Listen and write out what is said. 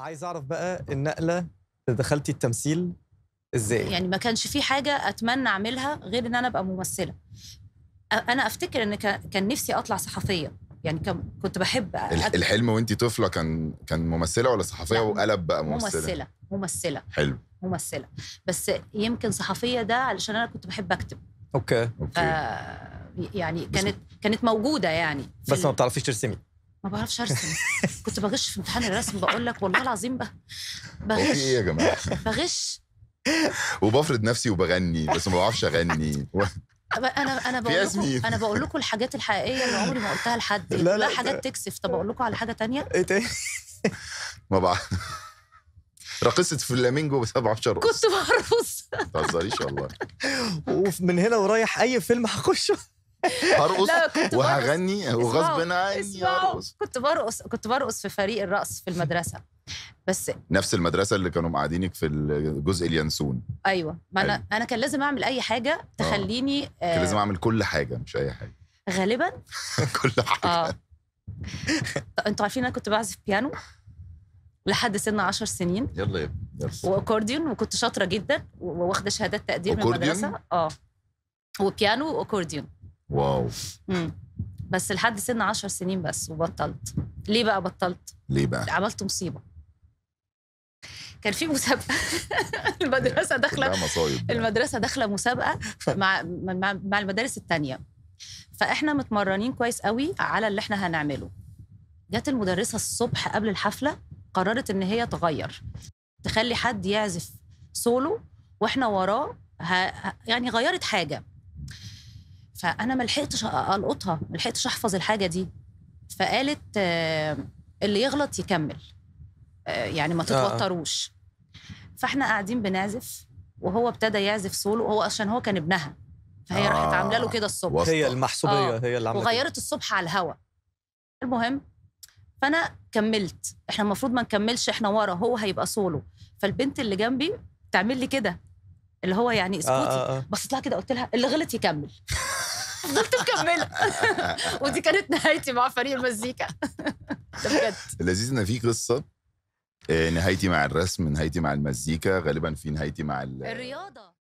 عايز اعرف بقى النقله اللي دخلتي التمثيل ازاي يعني ما كانش في حاجه اتمنى اعملها غير ان انا ابقى ممثله انا افتكر ان كان نفسي اطلع صحفيه يعني كنت بحب أكتب. الحلم وانت طفله كان كان ممثله ولا صحفيه وقلب بقى ممثله ممثله ممثله حلو ممثله بس يمكن صحفيه ده علشان انا كنت بحب اكتب اوكي اوكي آه يعني كانت كانت موجوده يعني بس ما بتعرفيش ترسمي ما بعرفش ارسم كنت بغش في امتحان الرسم بقول لك والله العظيم بغش ايه يا جماعه بغش وبفرض نفسي وبغني بس ما بعرفش اغني انا انا بقول لكم انا بقول لكم الحاجات الحقيقيه اللي عمري ما قلتها لحد لا لا حاجات تكسف طب اقول لكم على حاجه تانية ايه تاني ما بعرف راقصة فلامينجو بس ما بعرفش ارقص كنت برقص ما تهزريش والله ومن هنا ورايح اي فيلم هخشه هرقص وهغني وغصب عني هرقص كنت برقص كنت برقص في فريق الرقص في المدرسه بس نفس المدرسه اللي كانوا مقعدينك في الجزء اليانسون ايوه ما انا أيوة. انا كان لازم اعمل اي حاجه آه. تخليني آه. كان لازم آه، اعمل كل حاجه مش اي حاجه غالبا كل حاجه اه انتوا عارفين انا كنت بعزف بيانو لحد سن 10 سنين يلا يا ابني واكورديون وكنت شاطره جدا واخده شهادات تقدير من المدرسه اه وبيانو واكورديون واو مم. بس لحد سن 10 سنين بس وبطلت ليه بقى بطلت ليه بقى عملت مصيبه كان في مسابقه المدرسه يعني داخله يعني. المدرسه داخله مسابقه مع مع المدارس الثانيه فاحنا متمرنين كويس قوي على اللي احنا هنعمله جت المدرسه الصبح قبل الحفله قررت ان هي تغير تخلي حد يعزف سولو واحنا وراه ه... يعني غيرت حاجه فانا ما لحقتش القطها ما لحقتش احفظ الحاجه دي فقالت آه، اللي يغلط يكمل آه، يعني ما آه، تتوتروش فاحنا قاعدين بنعزف وهو ابتدى يعزف سولو وهو عشان هو كان ابنها فهي آه راحت عامله له كده الصبح هي المحسوبيه آه هي اللي عملت وغيرت الصبح على الهوا المهم فانا كملت احنا المفروض ما نكملش احنا ورا هو هيبقى سولو فالبنت اللي جنبي تعمل لي كده اللي هو يعني اسكتي آه آه آه. بصيت لها كده قلت لها اللي غلط يكمل فضلت مكمله ودي كانت نهايتي مع فريق المزيكا بجد اللذيذ ان في قصه آه، نهايتي مع الرسم نهايتي مع المزيكا غالبا في نهايتي مع الرياضه